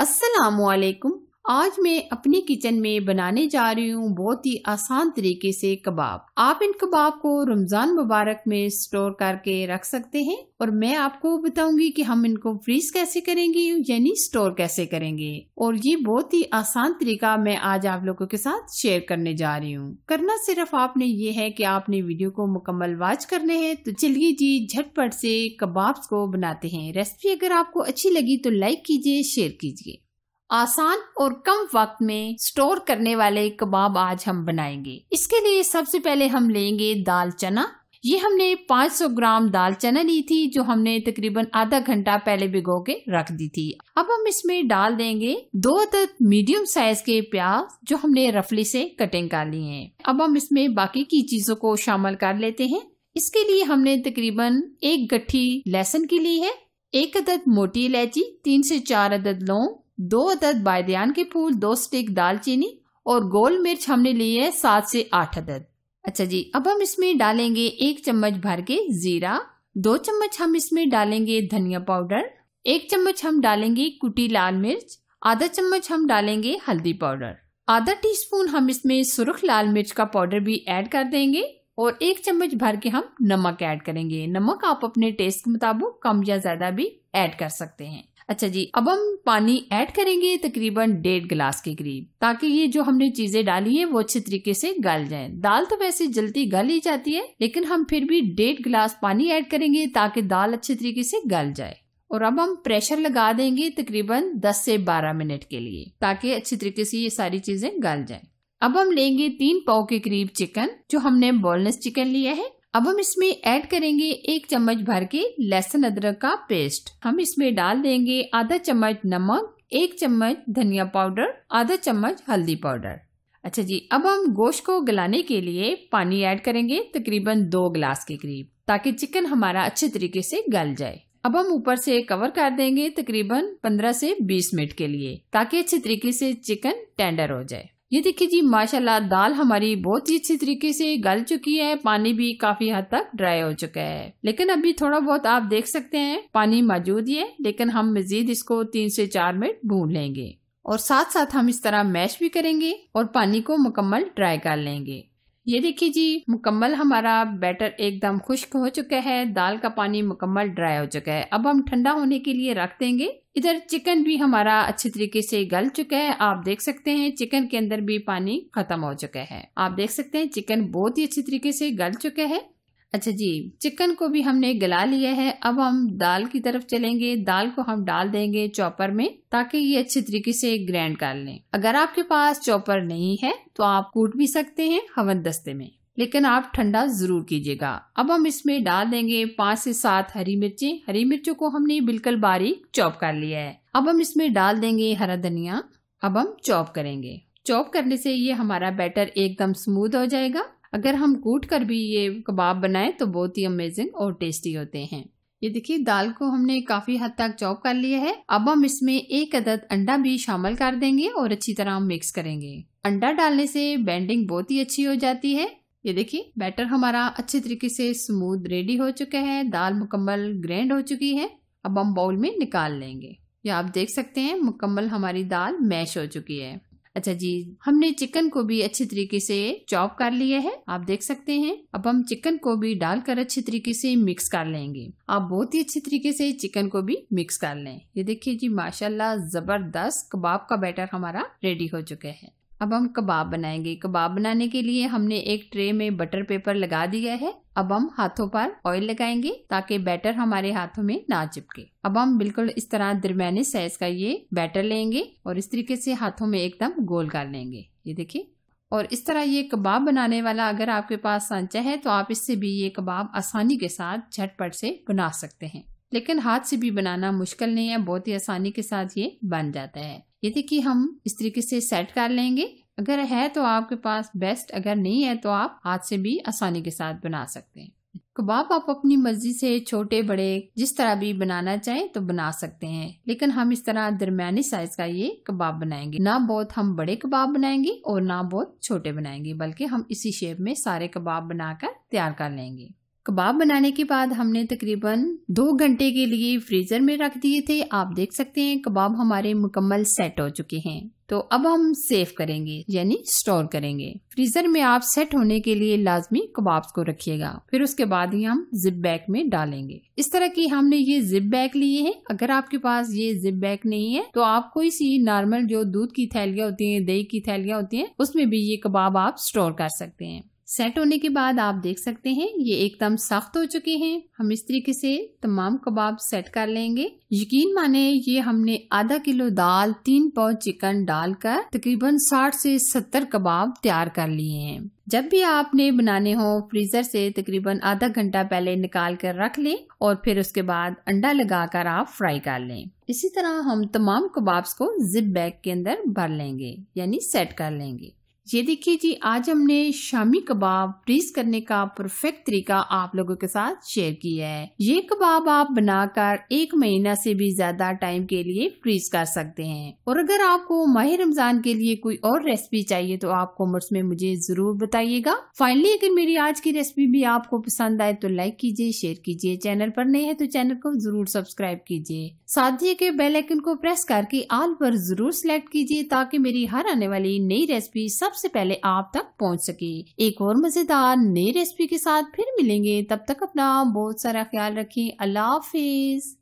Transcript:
السلام عليكم आज मैं अपने किचन में बनाने जा रही हूँ बहुत ही आसान तरीके से कबाब आप इन कबाब को रमजान मुबारक में स्टोर करके रख सकते हैं और मैं आपको बताऊंगी कि हम इनको फ्रीज कैसे करेंगे यानी स्टोर कैसे करेंगे और ये बहुत ही आसान तरीका मैं आज आप लोगों के साथ शेयर करने जा रही हूँ करना सिर्फ आपने ये है कि आपने वीडियो को मुकम्मल वॉच करने है तो चलिए जी झटपट से कबाब को बनाते हैं रेसिपी अगर आपको अच्छी लगी तो लाइक कीजिए शेयर कीजिए आसान और कम वक्त में स्टोर करने वाले कबाब आज हम बनाएंगे इसके लिए सबसे पहले हम लेंगे दाल चना ये हमने 500 ग्राम दाल चना ली थी जो हमने तकरीबन आधा घंटा पहले भिगो के रख दी थी अब हम इसमें डाल देंगे दो तक मीडियम साइज के प्याज जो हमने रफली से कटिंग कर लिए हैं अब हम इसमें बाकी की चीजों को शामिल कर लेते हैं इसके लिए हमने तकरीबन एक गट्ठी लहसन की ली है एक अदद मोटी इलायची तीन से चार अदद लौंग दो अदद बायदान के फूल दो स्टिक दालचीनी और गोल मिर्च हमने लिए है सात से आठ अदद अच्छा जी अब हम इसमें डालेंगे एक चम्मच भर के जीरा दो चम्मच हम इसमें डालेंगे धनिया पाउडर एक चम्मच हम डालेंगे कुटी लाल मिर्च आधा चम्मच हम डालेंगे हल्दी पाउडर आधा टीस्पून हम इसमें सुरख लाल मिर्च का पाउडर भी ऐड कर देंगे और एक चम्मच भर के हम नमक ऐड करेंगे नमक आप अपने टेस्ट के मुताबिक कम या ज्यादा भी ऐड कर सकते हैं अच्छा जी अब हम पानी ऐड करेंगे तकरीबन डेढ़ गिलास के करीब ताकि ये जो हमने चीजें डाली है वो अच्छे तरीके से गल जाए दाल तो वैसे जल्दी गल ही जाती है लेकिन हम फिर भी डेढ़ गिलास पानी ऐड करेंगे ताकि दाल अच्छे तरीके से गल जाए और अब हम प्रेशर लगा देंगे तकरीबन 10 से 12 मिनट के लिए ताकि अच्छी तरीके से ये सारी चीजें गल जाए अब हम लेंगे तीन पाव के करीब चिकन जो हमने बोनलेस चिकन लिया है अब हम इसमें ऐड करेंगे एक चम्मच भर के लहसुन अदरक का पेस्ट हम इसमें डाल देंगे आधा चम्मच नमक एक चम्मच धनिया पाउडर आधा चम्मच हल्दी पाउडर अच्छा जी अब हम गोश्त को गलाने के लिए पानी ऐड करेंगे तकरीबन दो गिलास के करीब ताकि चिकन हमारा अच्छे तरीके से गल जाए अब हम ऊपर से कवर कर देंगे तकरीबन 15 से 20 मिनट के लिए ताकि अच्छे तरीके से चिकन टेंडर हो जाए ये देखिए जी माशाल्लाह दाल हमारी बहुत ही अच्छी तरीके से गल चुकी है पानी भी काफी हद तक ड्राई हो चुका है लेकिन अभी थोड़ा बहुत आप देख सकते हैं पानी मौजूद ही है लेकिन हम मजीद इसको तीन से चार मिनट भून लेंगे और साथ साथ हम इस तरह मैश भी करेंगे और पानी को मुकम्मल ड्राई कर लेंगे ये देखिए जी मुकम्मल हमारा बैटर एकदम खुश्क हो चुका है दाल का पानी मुकम्मल ड्राई हो चुका है अब हम ठंडा होने के लिए रख देंगे इधर चिकन भी हमारा अच्छे तरीके से गल चुका है आप देख सकते हैं चिकन के अंदर भी पानी खत्म हो चुका है आप देख सकते हैं चिकन बहुत ही अच्छे तरीके से गल चुका है अच्छा जी चिकन को भी हमने गला लिया है अब हम दाल की तरफ चलेंगे दाल को हम डाल देंगे चॉपर में ताकि ये अच्छे तरीके से ग्रैंड कर लें अगर आपके पास चॉपर नहीं है तो आप कूट भी सकते हैं हवन दस्ते में लेकिन आप ठंडा जरूर कीजिएगा अब हम इसमें डाल देंगे पाँच से सात हरी मिर्ची हरी मिर्चों को हमने बिल्कुल बारीक चॉप कर लिया है अब हम इसमें डाल देंगे हरा धनिया अब हम चॉप करेंगे चॉप करने से ये हमारा बैटर एकदम स्मूथ हो जाएगा अगर हम कूट कर भी ये कबाब बनाएं तो बहुत ही अमेजिंग और टेस्टी होते हैं ये देखिए दाल को हमने काफी हद तक चॉप कर लिया है अब हम इसमें एक अदद अंडा भी शामिल कर देंगे और अच्छी तरह हम मिक्स करेंगे अंडा डालने से बैंडिंग बहुत ही अच्छी हो जाती है ये देखिए बैटर हमारा अच्छे तरीके से स्मूथ रेडी हो चुका है दाल मुकम्मल ग्रैंड हो चुकी है अब हम बाउल में निकाल लेंगे ये आप देख सकते हैं मुकम्मल हमारी दाल मैश हो चुकी है अच्छा जी हमने चिकन को भी अच्छे तरीके से चॉप कर लिया है आप देख सकते हैं अब हम चिकन को भी डालकर अच्छे तरीके से मिक्स कर लेंगे आप बहुत ही अच्छे तरीके से चिकन को भी मिक्स कर लें ये देखिए जी माशाल्लाह जबरदस्त कबाब का बैटर हमारा रेडी हो चुका है अब हम कबाब बनाएंगे कबाब बनाने के लिए हमने एक ट्रे में बटर पेपर लगा दिया है अब हम हाथों पर ऑयल लगाएंगे ताकि बैटर हमारे हाथों में ना चिपके अब हम बिल्कुल इस तरह दरमियाने साइज का ये बैटर लेंगे और इस तरीके से हाथों में एकदम गोल कर लेंगे ये देखिए और इस तरह ये कबाब बनाने वाला अगर आपके पास सांचा है तो आप इससे भी ये कबाब आसानी के साथ झटपट से बना सकते हैं लेकिन हाथ से भी बनाना मुश्किल नहीं है बहुत ही आसानी के साथ ये बन जाता है ये देखिए हम इस तरीके से सेट कर लेंगे अगर है तो आपके पास बेस्ट अगर नहीं है तो आप हाथ से भी आसानी के साथ बना सकते हैं कबाब आप अपनी मर्जी से छोटे बड़े जिस तरह भी बनाना चाहें तो बना सकते हैं लेकिन हम इस तरह दरमियानी साइज का ये कबाब बनाएंगे ना बहुत हम बड़े कबाब बनाएंगे और ना बहुत छोटे बनाएंगे बल्कि हम इसी शेप में सारे कबाब बनाकर तैयार कर लेंगे कबाब बनाने के बाद हमने तकरीबन दो घंटे के लिए फ्रीज़र में रख दिए थे आप देख सकते हैं कबाब हमारे मुकम्मल सेट हो चुके हैं तो अब हम सेव करेंगे यानी स्टोर करेंगे फ्रीजर में आप सेट होने के लिए लाजमी कबाब को रखिएगा फिर उसके बाद ही हम जिप बैग में डालेंगे इस तरह की हमने ये जिप बैग लिए हैं अगर आपके पास ये जिप बैग नहीं है तो आप कोई सी नॉर्मल जो दूध की थैलियाँ होती हैं दही की थैलियाँ होती हैं उसमें भी ये कबाब आप स्टोर कर सकते हैं सेट होने के बाद आप देख सकते हैं ये एकदम सख्त हो चुके हैं हम इस तरीके से तमाम कबाब सेट कर लेंगे यकीन माने ये हमने आधा किलो दाल तीन पाव चिकन डालकर तकरीबन साठ से सत्तर कबाब तैयार कर लिए हैं जब भी आपने बनाने हो फ्रीजर से तकरीबन आधा घंटा पहले निकाल कर रख लें और फिर उसके बाद अंडा लगाकर आप फ्राई कर लें इसी तरह हम तमाम कबाब्स को जिप बैग के अंदर भर लेंगे यानी सेट कर लेंगे ये देखिए जी आज हमने शामी कबाब फ्रीज करने का परफेक्ट तरीका आप लोगों के साथ शेयर किया है ये कबाब आप बनाकर एक महीना से भी ज्यादा टाइम के लिए फ्रीज कर सकते हैं और अगर आपको माह रमजान के लिए कोई और रेसिपी चाहिए तो आप कॉमर्स में मुझे जरूर बताइएगा फाइनली अगर मेरी आज की रेसिपी भी आपको पसंद आए तो लाइक कीजिए शेयर कीजिए चैनल पर नए हैं तो चैनल को जरूर सब्सक्राइब कीजिए साथ ही के बेलाइकन को प्रेस करके आल पर जरूर सिलेक्ट कीजिए ताकि मेरी हर आने वाली नई रेसिपी सब सबसे पहले आप तक पहुंच सके एक और मजेदार नई रेसिपी के साथ फिर मिलेंगे तब तक अपना बहुत सारा ख्याल रखें अल्लाह हाफिज